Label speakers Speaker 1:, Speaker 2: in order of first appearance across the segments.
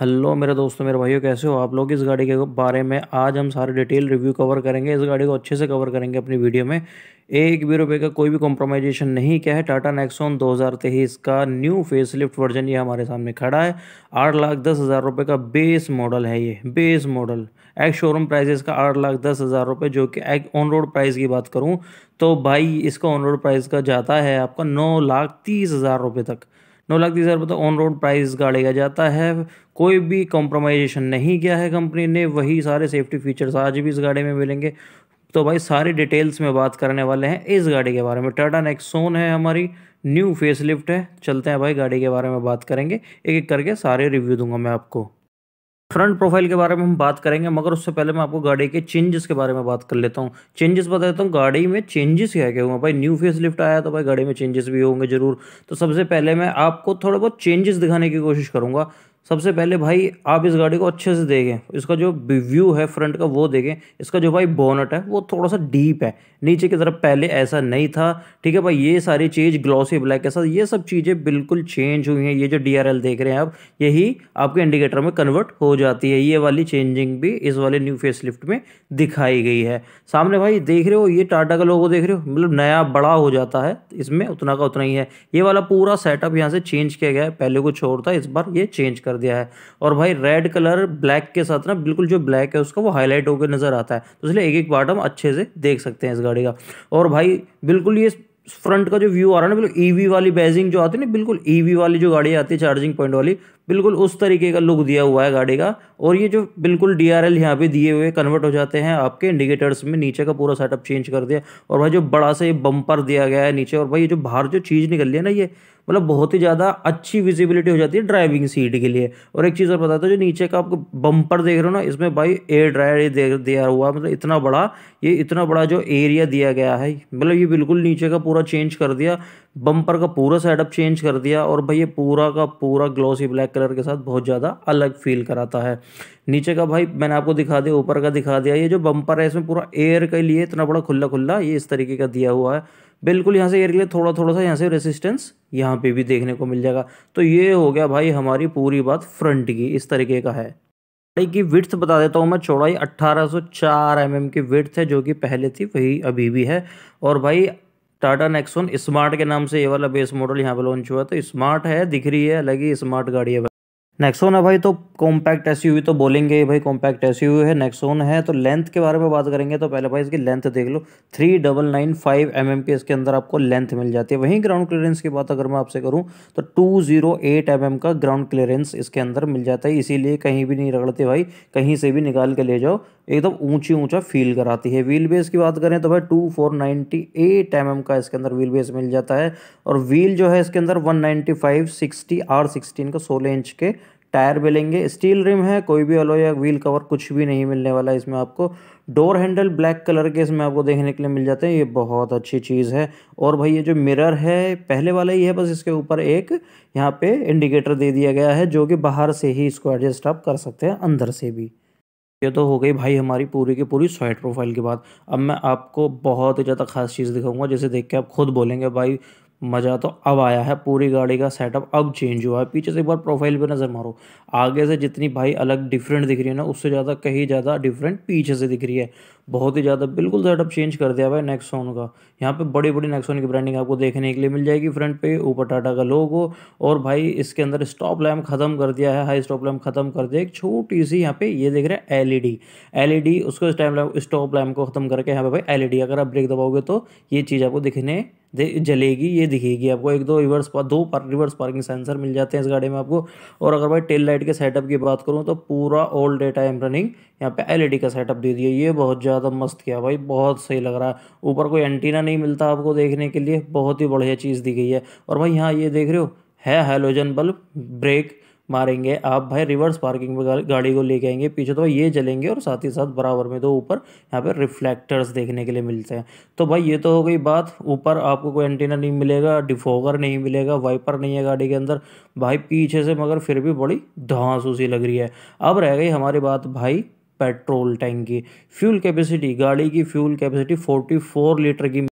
Speaker 1: hello मेरे दोस्तों मेरे भाइयों कैसे हो आप लोग इस गाड़ी के बारे में आज हम सारे डिटेल रिव्यू कवर करेंगे इस गाड़ी को अच्छे से कवर करेंगे अपनी वीडियो में एक भी रुपये का कोई भी कॉम्प्रोमाइजेशन नहीं क्या है टाटा हज़ार 2023 का न्यू फेसलिफ्ट वर्जन ये हमारे सामने खड़ा है आठ लाख दस हज़ार रुपये का बेस मॉडल है ये base model ex showroom price इसका आठ लाख दस हज़ार रुपये जो कि एक ऑन रोड प्राइस की बात करूँ तो भाई इसका ऑन रोड प्राइस का जाता है आपका नौ लाख तीस हज़ार रुपये तक नौ लाख तीस हज़ार रुपये तो ऑन रोड प्राइस गाड़ी का जाता है कोई भी कॉम्प्रोमाइजेशन नहीं किया है कंपनी ने वही सारे सेफ्टी फीचर्स आज भी इस गाड़ी में मिलेंगे तो भाई सारी डिटेल्स में बात करने वाले हैं इस गाड़ी के बारे में टाटा नेक्सोन है हमारी न्यू फेसलिफ्ट है चलते हैं भाई गाड़ी के बारे में बात करेंगे एक एक करके सारे रिव्यू दूंगा मैं आपको फ्रंट प्रोफाइल के बारे में हम बात करेंगे मगर उससे पहले मैं आपको गाड़ी के चेंजेस के बारे में बात कर लेता हूँ चेंजेस बता देता हूँ गाड़ी में चेंजेस क्या क्या हुआ भाई न्यू फेस लिफ्ट आया तो भाई गाड़ी में चेंजेस भी होंगे जरूर तो सबसे पहले मैं आपको थोड़ा बहुत चेंजेस दिखाने की कोशिश करूँगा सबसे पहले भाई आप इस गाड़ी को अच्छे से देखें इसका जो व्यू है फ्रंट का वो देखें इसका जो भाई बोनट है वो थोड़ा सा डीप है नीचे की तरफ पहले ऐसा नहीं था ठीक है भाई ये सारी चीज़ ग्लॉसी ब्लैक के साथ ये सब चीज़ें बिल्कुल चेंज हुई हैं ये जो डी देख रहे हैं आप यही आपके इंडिकेटर में कन्वर्ट हो जाती है ये वाली चेंजिंग भी इस वाले न्यू फेस में दिखाई गई है सामने भाई देख रहे हो ये टाटा का लोगो देख रहे हो मतलब नया बड़ा हो जाता है इसमें उतना का उतना ही है ये वाला पूरा सेटअप यहाँ से चेंज किया गया है पहले को छोड़ता है इस बार ये चेंज कर कर दिया है और भाई रेड कलर ब्लैक के साथ ना बिल्कुल जो ब्लैक है उसका वो हाईलाइट होकर नज़र आता है तो इसलिए एक एक पार्ट हम अच्छे से देख सकते हैं इस गाड़ी का और भाई बिल्कुल ये फ्रंट का जो व्यू आ रहा है ना बिल्कुल ईवी e वाली बैजिंग जो आती है ना बिल्कुल ईवी e वाली जो गाड़ी आती है चार्जिंग पॉइंट वाली बिल्कुल उस तरीके का लुक दिया हुआ है गाड़ी का और ये जो बिल्कुल डीआरएल आर एल यहाँ पे दिए हुए कन्वर्ट हो जाते हैं आपके इंडिकेटर्स में नीचे का पूरा सेटअप चेंज कर दिया और भाई जो बड़ा सा ये बम्पर दिया गया है नीचे और भाई ये जो बाहर जो चीज़ निकल लिया ना ये मतलब बहुत ही ज़्यादा अच्छी विजिबिलिटी हो जाती है ड्राइविंग सीट के लिए और एक चीज़ और बताता हूँ जो नीचे का आपको बम्पर देख रहे हो ना इसमें भाई एयर ड्रायर दे दिया हुआ मतलब इतना बड़ा ये इतना बड़ा जो एरिया दिया गया है मतलब ये बिल्कुल नीचे का पूरा चेंज कर दिया बम्पर का पूरा सेटअप चेंज कर दिया और भाई ये पूरा का पूरा ग्लोसी ब्लैक कलर के साथ बहुत ज़्यादा अलग फील कराता है नीचे का भाई मैंने आपको दिखा दिया ऊपर का दिखा दिया ये जो बम्पर है इसमें पूरा एयर के लिए इतना बड़ा खुला खुला ये इस तरीके का दिया हुआ है बिल्कुल यहाँ से एयर के लिए थोड़ा थोड़ा सा यहाँ से रेसिस्टेंस यहाँ पे भी देखने को मिल जाएगा तो ये हो गया भाई हमारी पूरी बात फ्रंट की इस तरीके का है गाड़ी की विथ्थ बता देता हूँ मैं चौड़ाई 1804 सौ mm की विथ है जो कि पहले थी वही अभी भी है और भाई टाटा नेक्सोन स्मार्ट के नाम से ये वाला बेस मॉडल यहाँ पे लॉन्च हुआ तो स्मार्ट है दिख रही है अलग ही स्मार्ट गाड़ी है नेक्सोन है भाई तो कॉम्पैक्ट एस तो बोलेंगे भाई कॉम्पैक्ट एस है नेक्सोन है तो लेंथ के बारे में बात करेंगे तो पहले भाई इसकी लेंथ देख लो three double nine five M M की इसके अंदर आपको लेंथ मिल जाती है वहीं ग्राउंड क्लियरेंस की बात अगर मैं आपसे करूं तो two zero eight M M का ग्राउंड क्लियरेंस इसके अंदर मिल जाता है इसीलिए कहीं भी नहीं रगड़ते भाई कहीं से भी निकाल के ले जाओ एकदम ऊंची ऊंचा फील कराती है व्हील बेस की बात करें तो भाई two four ninety eight M M का इसके अंदर व्हील बेस मिल जाता है और व्हील जो है इसके अंदर one ninety five sixty R sixteen का सोलह इंच के टायर भी लेंगे स्टील रिम है कोई भी अलो या व्हील कवर कुछ भी नहीं मिलने वाला है इसमें आपको डोर हैंडल ब्लैक कलर के इसमें आपको देखने के लिए मिल जाते हैं ये बहुत अच्छी चीज़ है और भाई ये जो मिरर है पहले वाला ही है बस इसके ऊपर एक यहाँ पे इंडिकेटर दे दिया गया है जो कि बाहर से ही इसको एडजस्ट आप कर सकते हैं अंदर से भी ये तो हो गई भाई हमारी पूरी की पूरी साइड प्रोफाइल की बात अब मैं आपको बहुत ही ज़्यादा खास चीज़ दिखाऊंगा जिसे देख के आप खुद बोलेंगे भाई मज़ा तो अब आया है पूरी गाड़ी का सेटअप अब चेंज हुआ है पीछे से एक बार प्रोफाइल पे नज़र मारो आगे से जितनी भाई अलग डिफरेंट दिख रही है ना उससे ज़्यादा कहीं ज़्यादा डिफरेंट पीछे से दिख रही है बहुत ही ज़्यादा बिल्कुल सेटअप चेंज कर दिया भाई नेक्सोन का यहाँ पे बड़ी बड़ी नेक्सोन की ब्रांडिंग आपको देखने के लिए मिल जाएगी फ्रंट पे ऊपर टाटा का लोगो और भाई इसके अंदर स्टॉप लैम्प ख़त्म कर दिया है हाई स्टॉप लैम्प ख़त्म कर दिया एक छोटी सी यहाँ पे ये देख रहे हैं एलईडी एलईडी e e उसको स्टॉप लैम्प को ख़त्म करके यहाँ पे भाई एलईडी e अगर आप ब्रेक दबाओगे तो ये चीज़ आपको दिखने दे जलेगी ये दिखेगी आपको एक दो रिवर्स पार दो पार, रिवर्स पार्किंग सेंसर मिल जाते हैं इस गाड़ी में आपको और अगर भाई टेल लाइट के सेटअप की बात करूँ तो पूरा ऑल डे टाइम रनिंग यहाँ पे एलईडी e का सेटअप दे दिया ये बहुत ज़्यादा मस्त किया भाई बहुत सही लग रहा है ऊपर कोई एंटीना नहीं मिलता आपको देखने के लिए बहुत ही बढ़िया चीज़ दी गई है और भाई यहाँ ये देख रहे हो है हेलोजन बल्ब ब्रेक मारेंगे आप भाई रिवर्स पार्किंग में गाड़ी को लेके आएंगे पीछे तो भाई ये जलेंगे और साथ ही साथ बराबर में तो ऊपर यहाँ पे रिफ्लेक्टर्स देखने के लिए मिलते हैं तो भाई ये तो हो गई बात ऊपर आपको कोई एंटीना नहीं मिलेगा डिफोगर नहीं मिलेगा वाइपर नहीं है गाड़ी के अंदर भाई पीछे से मगर फिर भी बड़ी धांस उसी लग रही है अब रह गई हमारी बात भाई पेट्रोल टैंक की फ्यूल कैपेसिटी गाड़ी की फ्यूल कैपेसिटी फोर्टी लीटर की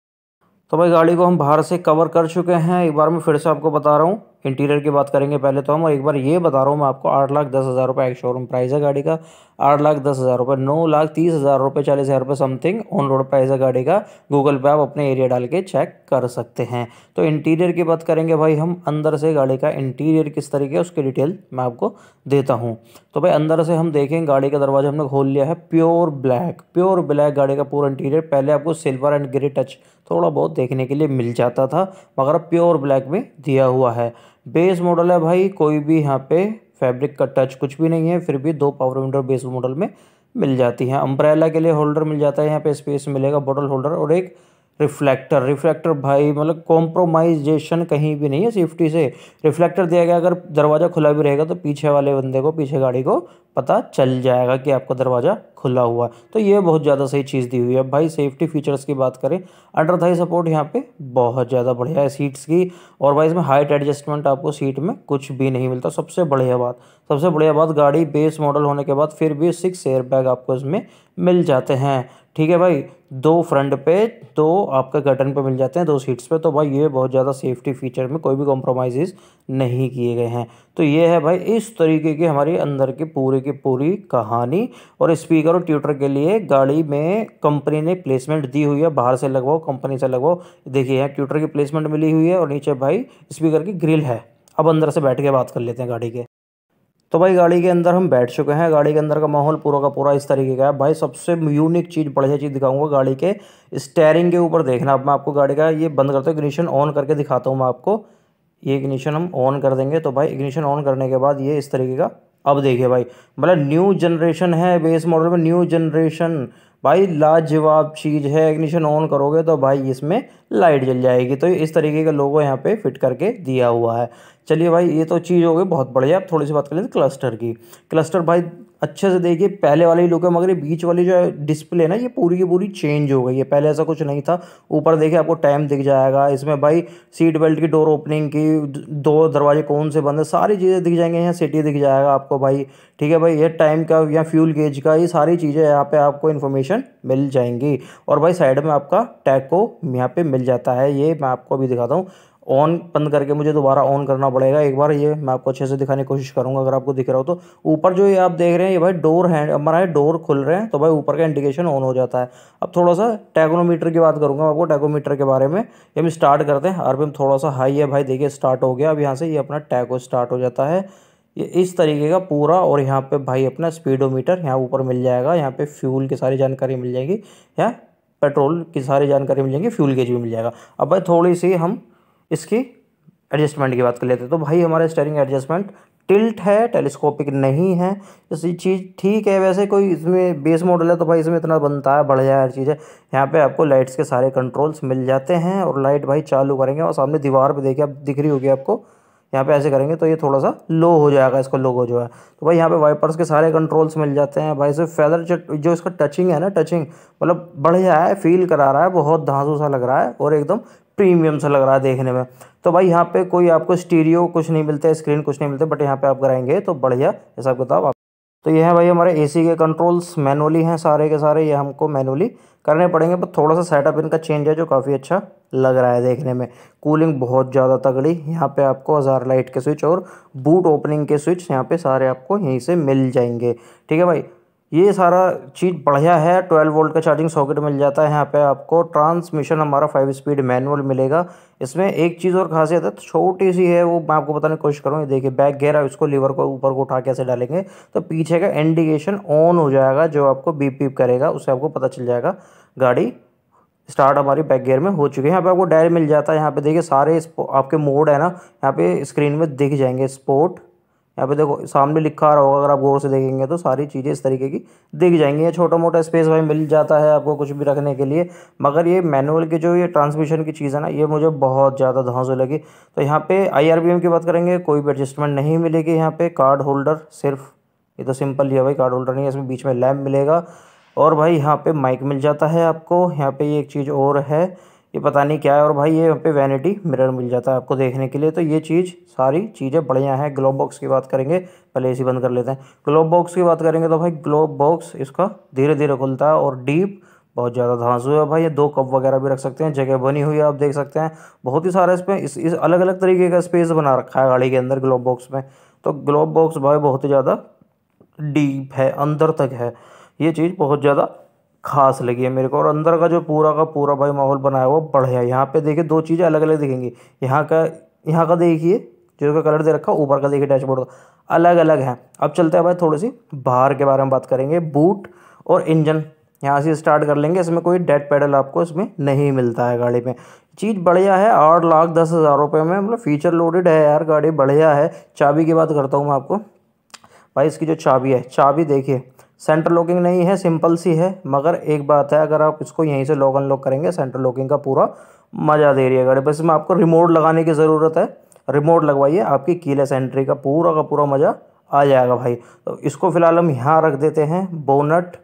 Speaker 1: तो भाई गाड़ी को हम बाहर से कवर कर चुके हैं एक बार मैं फिर से आपको बता रहा हूँ इंटीरियर की बात करेंगे पहले तो हम और एक बार ये बता रहा हूँ मैं आपको आठ लाख दस हज़ार रुपये एक शोरूम प्राइस है गाड़ी का आठ लाख दस हज़ार रुपये नौ लाख तीस हज़ार रुपये चालीस हज़ार रुपये समथिंग ऑन रोड प्राइस है गाड़ी का गूगल पे आप अपने एरिया डाल के चेक कर सकते हैं तो इंटीरियर की बात करेंगे भाई हम अंदर से गाड़ी का इंटीरियर किस तरीके है उसकी डिटेल मैं आपको देता हूँ तो भाई अंदर से हम देखें गाड़ी का दरवाज़ा हमने खोल लिया है प्योर ब्लैक प्योर ब्लैक गाड़ी का पूरा इंटीरियर पहले आपको सिल्वर एंड ग्रे टच थोड़ा बहुत देखने के लिए मिल जाता था मगर प्योर ब्लैक में दिया हुआ है बेस मॉडल है भाई कोई भी यहाँ पे फैब्रिक का टच कुछ भी नहीं है फिर भी दो पावर विंडो बेस मॉडल में मिल जाती है अम्ब्रैला के लिए होल्डर मिल जाता है यहाँ पे स्पेस मिलेगा बॉटल होल्डर और एक रिफ्लेक्टर रिफ्लेक्टर भाई मतलब कॉम्प्रोमाइजेशन कहीं भी नहीं है सेफ्टी से रिफ्लेक्टर दिया गया अगर दरवाज़ा खुला भी रहेगा तो पीछे वाले बंदे को पीछे गाड़ी को पता चल जाएगा कि आपका दरवाज़ा खुला हुआ है तो ये बहुत ज़्यादा सही चीज़ दी हुई है भाई सेफ्टी फीचर्स की बात करें अंडर थाई सपोर्ट यहाँ पे बहुत ज़्यादा बढ़िया है सीट्स की और भाई इसमें हाइट एडजस्टमेंट आपको सीट में कुछ भी नहीं मिलता सबसे बढ़िया बात सबसे बढ़िया बात गाड़ी बेस मॉडल होने के बाद फिर भी सिक्स एयर बैग आपको इसमें मिल जाते हैं ठीक है भाई दो फ्रंट पे दो आपके गटन पे मिल जाते हैं दो सीट्स पे तो भाई ये बहुत ज़्यादा सेफ्टी फीचर में कोई भी कॉम्प्रोमाइज़ नहीं किए गए हैं तो ये है भाई इस तरीके की हमारी अंदर की पूरी की पूरी कहानी और स्पीकर और ट्यूटर के लिए गाड़ी में कंपनी ने प्लेसमेंट दी हुई है बाहर से लगवाओ कंपनी से लगवाओ देखिए यहाँ ट्यूटर की प्लेसमेंट मिली हुई है और नीचे भाई स्पीकर की ग्रिल है अब अंदर से बैठ के बात कर लेते हैं गाड़ी के तो भाई गाड़ी के अंदर हम बैठ चुके हैं गाड़ी के अंदर का माहौल पूरा का पूरा इस तरीके का है भाई सबसे यूनिक चीज़ बढ़िया चीज़ दिखाऊंगा गाड़ी के स्टेयरिंग के ऊपर देखना अब मैं आपको गाड़ी का ये बंद करता हूँ इग्निशन ऑन करके दिखाता हूँ मैं आपको ये इग्निशन हम ऑन कर देंगे तो भाई इग्निशन ऑन करने के बाद ये इस तरीके का अब देखिए भाई मतलब न्यू जनरेशन है बेस मॉडल में न्यू जनरेशन भाई लाजवाब चीज़ है इग्निशन ऑन करोगे तो भाई इसमें लाइट जल जाएगी तो इस तरीके का लोगो यहाँ पे फिट करके दिया हुआ है चलिए भाई ये तो चीज़ हो गई बहुत बढ़िया अब थोड़ी सी बात कर लेते क्लस्टर की क्लस्टर भाई अच्छे से देखिए पहले वाले लुक है मगर ये बीच वाली जो डिस्प्ले ना ये पूरी की पूरी चेंज हो गई है पहले ऐसा कुछ नहीं था ऊपर देखिए आपको टाइम दिख जाएगा इसमें भाई सीट बेल्ट की डोर ओपनिंग की दो दरवाजे कौन से बंद है सारी चीज़ें दिख जाएंगे यहाँ सिटी दिख जाएगा आपको भाई ठीक है भाई ये टाइम का या फ्यूल गेज का ये सारी चीज़ें यहाँ पर आपको इन्फॉर्मेशन मिल जाएंगी और भाई साइड में आपका टैग को यहाँ पे मिल जाता है ये मैं आपको अभी दिखाता हूँ ऑन बंद करके मुझे दोबारा ऑन करना पड़ेगा एक बार ये मैं आपको अच्छे से दिखाने की कोशिश करूँगा अगर आपको दिख रहा हो तो ऊपर जो ये आप देख रहे हैं ये भाई डोर हैंड हमारा डोर खुल रहे हैं तो भाई ऊपर का इंडिकेशन ऑन हो जाता है अब थोड़ा सा टैगोमीटर की बात करूँगा आपको टैगोमीटर के बारे में ये हम स्टार्ट करते हैं आरपीएम थोड़ा सा हाई है भाई देखिए स्टार्ट हो गया अब यहाँ से ये अपना टैगो स्टार्ट हो जाता है ये इस तरीके का पूरा और यहाँ पे भाई अपना स्पीडोमीटर यहाँ ऊपर मिल जाएगा यहाँ पे फ्यूल की सारी जानकारी मिल जाएगी यहाँ पेट्रोल की सारी जानकारी मिल जाएगी फ्यूल गेज भी मिल जाएगा अब भाई थोड़ी सी हम इसकी एडजस्टमेंट की बात कर लेते हैं तो भाई हमारा स्टेयरिंग एडजस्टमेंट टिल्ट है टेलीस्कोपिक नहीं है इसी चीज़ ठीक है वैसे कोई इसमें बेस मॉडल है तो भाई इसमें इतना बनता है बढ़ जाए हर चीज़ है यहाँ पे आपको लाइट्स के सारे कंट्रोल्स मिल जाते हैं और लाइट भाई चालू करेंगे और सामने दीवार पे देखिए आप दिख रही होगी आपको यहाँ पे ऐसे करेंगे तो ये थोड़ा सा लो हो जाएगा इसका लोगो जो है तो भाई यहाँ पे वाइपर्स के सारे कंट्रोल्स मिल जाते हैं भाई से फैदर जो इसका टचिंग है ना टचिंग मतलब बढ़िया है फील करा रहा है बहुत धांसू सा लग रहा है और एकदम प्रीमियम सा लग रहा है देखने में तो भाई यहाँ पे कोई आपको स्टीरियो कुछ नहीं मिलता है स्क्रीन कुछ नहीं मिलता बट यहाँ पे आप कराएंगे तो बढ़िया हिसाब किताब आप तो ये है भाई हमारे एसी के कंट्रोल्स मैनुअली हैं सारे के सारे ये हमको मैनुअली करने पड़ेंगे पर थोड़ा सा सेटअप इनका चेंज है जो काफ़ी अच्छा लग रहा है देखने में कूलिंग बहुत ज़्यादा तगड़ी यहाँ पे आपको हज़ार लाइट के स्विच और बूट ओपनिंग के स्विच यहाँ पे सारे आपको यहीं से मिल जाएंगे ठीक है भाई ये सारा चीज़ बढ़िया है 12 वोल्ट का चार्जिंग सॉकेट मिल जाता है यहाँ पे आपको ट्रांसमिशन हमारा फाइव स्पीड मैनुअल मिलेगा इसमें एक चीज़ और खासियत है छोटी सी है वो मैं आपको बताने की कोशिश करूँगी देखिए बैक गेयर है उसको लीवर को ऊपर को उठा के ऐसे डालेंगे तो पीछे का इंडिकेशन ऑन हो जाएगा जो आपको बीप बीप करेगा उससे आपको पता चल जाएगा गाड़ी स्टार्ट हमारी बैक गेयर में हो चुकी है यहाँ पे आपको डायल मिल जाता है यहाँ पे देखिए सारे आपके मोड है ना यहाँ पे स्क्रीन में दिख जाएंगे स्पोर्ट यहाँ पे देखो सामने लिखा आ रहा होगा अगर आप गौर से देखेंगे तो सारी चीज़ें इस तरीके की दिख जाएंगी ये छोटा मोटा स्पेस भाई मिल जाता है आपको कुछ भी रखने के लिए मगर ये मैनुअल की जो ये ट्रांसमिशन की चीज़ है ना ये मुझे बहुत ज़्यादा धांसू लगी तो यहाँ पे आई की बात करेंगे कोई भी एडजस्टमेंट नहीं मिलेगी यहाँ पर कार्ड होल्डर सिर्फ ये तो सिंपल ही है भाई कार्ड होल्डर नहीं है इसमें बीच में लैम्प मिलेगा और भाई यहाँ पर माइक मिल जाता है आपको यहाँ पर ये एक चीज़ और है ये पता नहीं क्या है और भाई ये यहाँ पे वैनिटी मिरर मिल जाता है आपको देखने के लिए तो ये चीज़ सारी चीज़ें बढ़िया हैं ग्लोब बॉक्स की बात करेंगे पहले इसी बंद कर लेते हैं ग्लोब बॉक्स की बात करेंगे तो भाई ग्लोब बॉक्स इसका धीरे धीरे खुलता है और डीप बहुत ज़्यादा धांसू है भाई ये दो कप वगैरह भी रख सकते हैं जगह बनी हुई है आप देख सकते हैं बहुत ही सारा इसमें इस, इस अलग अलग तरीके का स्पेस बना रखा है गाड़ी के अंदर ग्लोब बॉक्स में तो ग्लोब बॉक्स भाई बहुत ही ज़्यादा डीप है अंदर तक है ये चीज़ बहुत ज़्यादा खास लगी है मेरे को और अंदर का जो पूरा का पूरा भाई माहौल बनाया हुआ बढ़िया यहाँ पे देखिए दो चीज़ें अलग अलग दिखेंगी यहाँ का यहाँ का देखिए जिसका कलर दे रखा ऊपर का देखिए डैशबोर्ड का अलग अलग है अब चलते हैं भाई थोड़ी सी बाहर के बारे में बात करेंगे बूट और इंजन यहाँ से स्टार्ट कर लेंगे इसमें कोई डेड पेडल आपको इसमें नहीं मिलता है गाड़ी में चीज़ बढ़िया है आठ लाख दस हज़ार रुपये में मतलब फीचर लोडेड है यार गाड़ी बढ़िया है चाबी की बात करता हूँ मैं आपको भाई इसकी जो चाबी है चाबी देखिए सेंटर लॉकिंग नहीं है सिंपल सी है मगर एक बात है अगर आप इसको यहीं से लॉक अनलॉक करेंगे सेंटर लॉकिंग का पूरा मज़ा दे रही है गाड़ी बस इसमें आपको रिमोट लगाने की ज़रूरत है रिमोट लगवाइए आपकी कीलेस एंट्री का पूरा का पूरा मज़ा आ जाएगा भाई तो इसको फ़िलहाल हम यहाँ रख देते हैं बोनट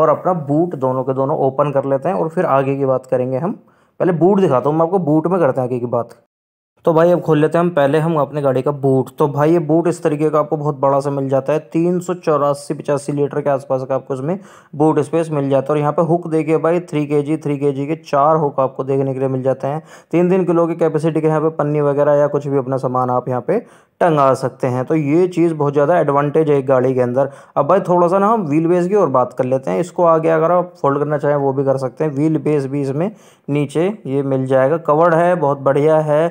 Speaker 1: और अपना बूट दोनों के दोनों ओपन कर लेते हैं और फिर आगे की बात करेंगे हम पहले बूट दिखाता हूँ मैं आपको बूट में करते हैं आगे की बात तो भाई अब खोल लेते हैं हम पहले हम अपने गाड़ी का बूट तो भाई ये बूट इस तरीके का आपको बहुत बड़ा सा मिल जाता है तीन सौ चौरासी पचासी लीटर के आसपास का आपको इसमें बूट स्पेस मिल जाता है और यहाँ पे हुक देखिए भाई थ्री के जी थ्री के जी के चार हुक आपको देखने के लिए मिल जाते हैं तीन तीन किलो की कैपेसिटी के यहाँ पे पन्नी वगैरह या कुछ भी अपना सामान आप यहाँ पे टंगा सकते हैं तो ये चीज़ बहुत ज़्यादा एडवांटेज है एक गाड़ी के अंदर अब भाई थोड़ा सा ना हम व्हील बेस की और बात कर लेते हैं इसको आगे अगर आप फोल्ड करना चाहें वो भी कर सकते हैं व्हील बेस भी इसमें नीचे ये मिल जाएगा कवर्ड है बहुत बढ़िया है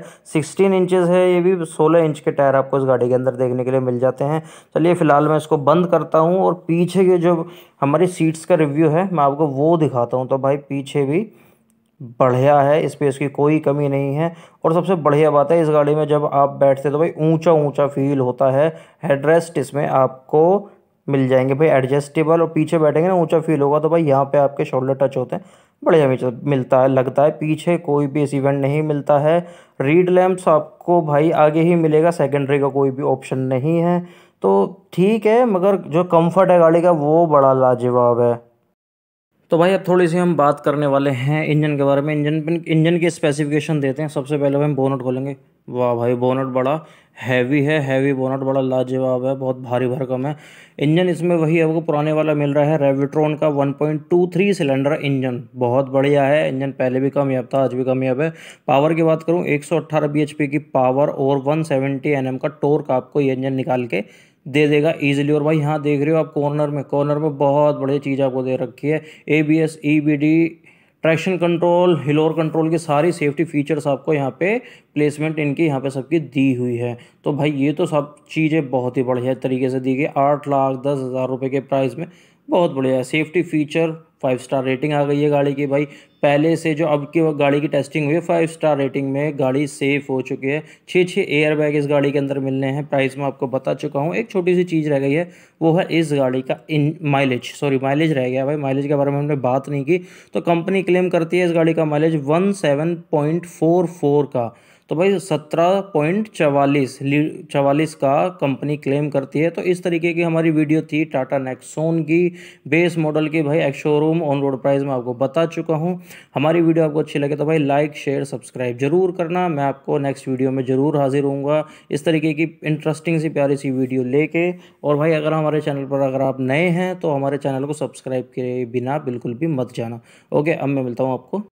Speaker 1: सिक्सटीन इंचेस है ये भी सोलह इंच के टायर आपको इस गाड़ी के अंदर देखने के लिए मिल जाते हैं चलिए फ़िलहाल मैं इसको बंद करता हूँ और पीछे के जो हमारी सीट्स का रिव्यू है मैं आपको वो दिखाता हूँ तो भाई पीछे भी बढ़िया है स्पेस की कोई कमी नहीं है और सबसे बढ़िया बात है इस गाड़ी में जब आप बैठते तो भाई ऊंचा ऊंचा फील होता है हेडरेस्ट इसमें आपको मिल जाएंगे भाई एडजस्टेबल और पीछे बैठेंगे ना ऊंचा फील होगा तो भाई यहाँ पे आपके शोल्डर टच होते हैं बढ़िया मिलता है लगता है पीछे कोई भी ऐसी इवेंट नहीं मिलता है रीड लैम्प्स आपको भाई आगे ही मिलेगा सेकेंडरी का कोई भी ऑप्शन नहीं है तो ठीक है मगर जो कंफर्ट है गाड़ी का वो बड़ा लाजवाब है तो भाई अब थोड़ी सी हम बात करने वाले हैं इंजन के बारे में इंजन इंजन की स्पेसिफिकेशन देते हैं सबसे पहले हम बोनट खोलेंगे वाह भाई बोनट बड़ा हैवी है हैवी बोनट बड़ा लाजवाब है बहुत भारी भरकम है इंजन इसमें वही आपको पुराने वाला मिल रहा है रेविट्रॉन का 1.23 सिलेंडर इंजन बहुत बढ़िया है इंजन पहले भी कामयाब था आज भी कामयाब है पावर की बात करूँ एक सौ की पावर और वन सेवेंटी का टोर्क आपको ये इंजन निकाल के दे देगा ईजिली और भाई यहाँ देख रहे हो आप कॉर्नर में कॉर्नर में बहुत बढ़िया चीज़ आपको दे रखी है A B S E B D traction control hill hold control की सारी सेफ्टी फीचर्स आपको यहाँ पे प्लेसमेंट इनकी यहाँ पे सबकी दी हुई है तो भाई ये तो सब चीज़ें बहुत ही बढ़िया तरीके से दी गई आठ लाख दस हज़ार रुपये के प्राइस में बहुत बढ़िया safety feature five star rating आ गई है गाड़ी की भाई पहले से जो अब की गाड़ी की टेस्टिंग हुई है फाइव स्टार रेटिंग में गाड़ी सेफ हो चुकी है छः छः एयर बैग इस गाड़ी के अंदर मिलने हैं प्राइस मैं आपको बता चुका हूँ एक छोटी सी चीज़ रह गई है वो है इस गाड़ी का इन माइलेज सॉरी माइलेज रह गया भाई माइलेज के बारे में हमने बात नहीं की तो कंपनी क्लेम करती है इस गाड़ी का माइलेज वन का तो भाई सत्रह पॉइंट चवालीस चवालीस का कंपनी क्लेम करती है तो इस तरीके की हमारी वीडियो थी टाटा नेक्सोन की बेस मॉडल की भाई एक शोरूम ऑन रोड प्राइस में आपको बता चुका हूँ हमारी वीडियो आपको अच्छी लगे तो भाई लाइक शेयर सब्सक्राइब जरूर करना मैं आपको नेक्स्ट वीडियो में ज़रूर हाजिर हूँगा इस तरीके की इंटरेस्टिंग सी प्यारी सी वीडियो लेके और भाई अगर हमारे चैनल पर अगर आप नए हैं तो हमारे चैनल को सब्सक्राइब किए बिना बिल्कुल भी मत जाना ओके अब मैं मिलता हूँ आपको